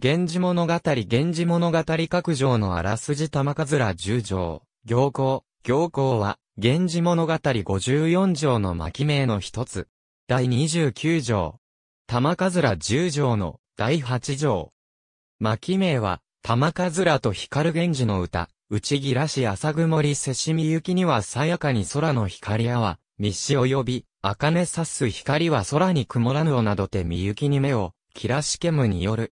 源氏物語源氏物語各条のあらすじ玉かずら10条。行行。行行は、源氏物語54条の巻名の一つ。第29条。玉かずら10条の第8条。巻名は、玉かずらと光源氏の歌。内ぎらし朝曇りせしみゆきにはさやかに空の光やは、密使及び、茜さす光は空に曇らぬをなどてみゆきに目を、きらしけむによる。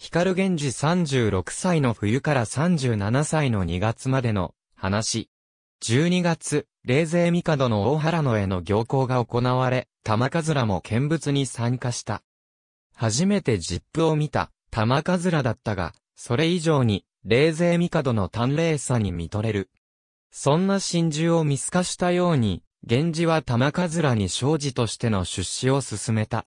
光源氏36歳の冬から37歳の2月までの話。12月、冷勢帝の大原野への行幸が行われ、玉からも見物に参加した。初めてジップを見た、玉からだったが、それ以上に、冷勢帝の端麗さに見とれる。そんな真珠を見透かしたように、源氏は玉からに生児としての出資を進めた。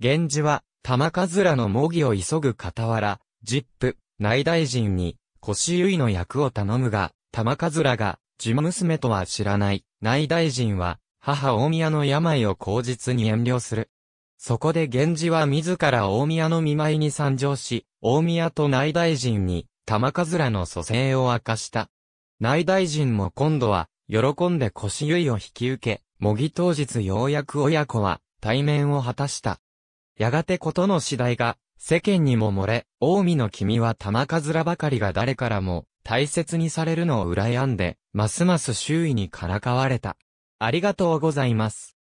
源氏は、玉数らの模擬を急ぐ傍ら、ジップ、内大臣に、腰結の役を頼むが、玉数らが、自娘とは知らない、内大臣は、母大宮の病を口実に遠慮する。そこで源氏は自ら大宮の見舞いに参上し、大宮と内大臣に、玉数らの蘇生を明かした。内大臣も今度は、喜んで腰結を引き受け、模擬当日ようやく親子は、対面を果たした。やがてことの次第が、世間にも漏れ、近江の君は玉数らばかりが誰からも大切にされるのを羨んで、ますます周囲にからかわれた。ありがとうございます。